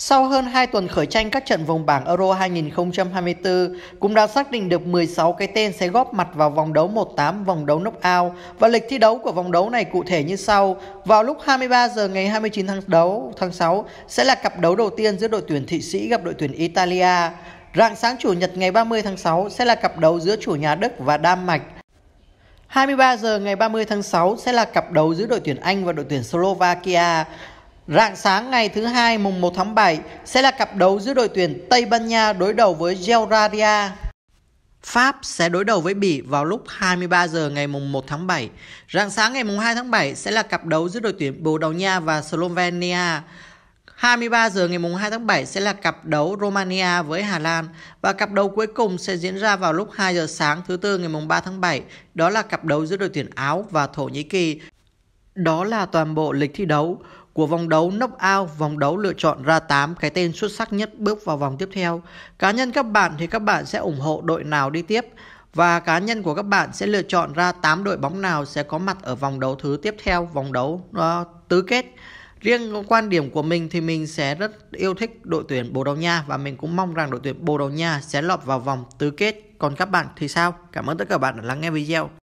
Sau hơn 2 tuần khởi tranh các trận vòng bảng Euro 2024 cũng đã xác định được 16 cái tên sẽ góp mặt vào vòng đấu 1/8 vòng đấu knock-out và lịch thi đấu của vòng đấu này cụ thể như sau. Vào lúc 23 giờ ngày 29 tháng đấu tháng 6 sẽ là cặp đấu đầu tiên giữa đội tuyển Thụy Sĩ gặp đội tuyển Italia. Rạng sáng chủ nhật ngày 30 tháng 6 sẽ là cặp đấu giữa chủ nhà Đức và Đan Mạch. 23 giờ ngày 30 tháng 6 sẽ là cặp đấu giữa đội tuyển Anh và đội tuyển Slovakia. Rạng sáng ngày thứ hai mùng 1 tháng 7 sẽ là cặp đấu giữa đội tuyển Tây Ban Nha đối đầu với Georgia. Pháp sẽ đối đầu với Bỉ vào lúc 23 giờ ngày mùng 1 tháng 7. Rạng sáng ngày mùng 2 tháng 7 sẽ là cặp đấu giữa đội tuyển Bồ Đào Nha và Slovenia. 23 giờ ngày mùng 2 tháng 7 sẽ là cặp đấu Romania với Hà Lan và cặp đấu cuối cùng sẽ diễn ra vào lúc 2 giờ sáng thứ tư ngày mùng 3 tháng 7, đó là cặp đấu giữa đội tuyển Áo và Thổ Nhĩ Kỳ. Đó là toàn bộ lịch thi đấu của vòng đấu knockout, vòng đấu lựa chọn ra 8 cái tên xuất sắc nhất bước vào vòng tiếp theo. Cá nhân các bạn thì các bạn sẽ ủng hộ đội nào đi tiếp và cá nhân của các bạn sẽ lựa chọn ra 8 đội bóng nào sẽ có mặt ở vòng đấu thứ tiếp theo, vòng đấu uh, tứ kết. Riêng quan điểm của mình thì mình sẽ rất yêu thích đội tuyển Bồ Đào Nha và mình cũng mong rằng đội tuyển Bồ Đào Nha sẽ lọt vào vòng tứ kết. Còn các bạn thì sao? Cảm ơn tất cả các bạn đã lắng nghe video.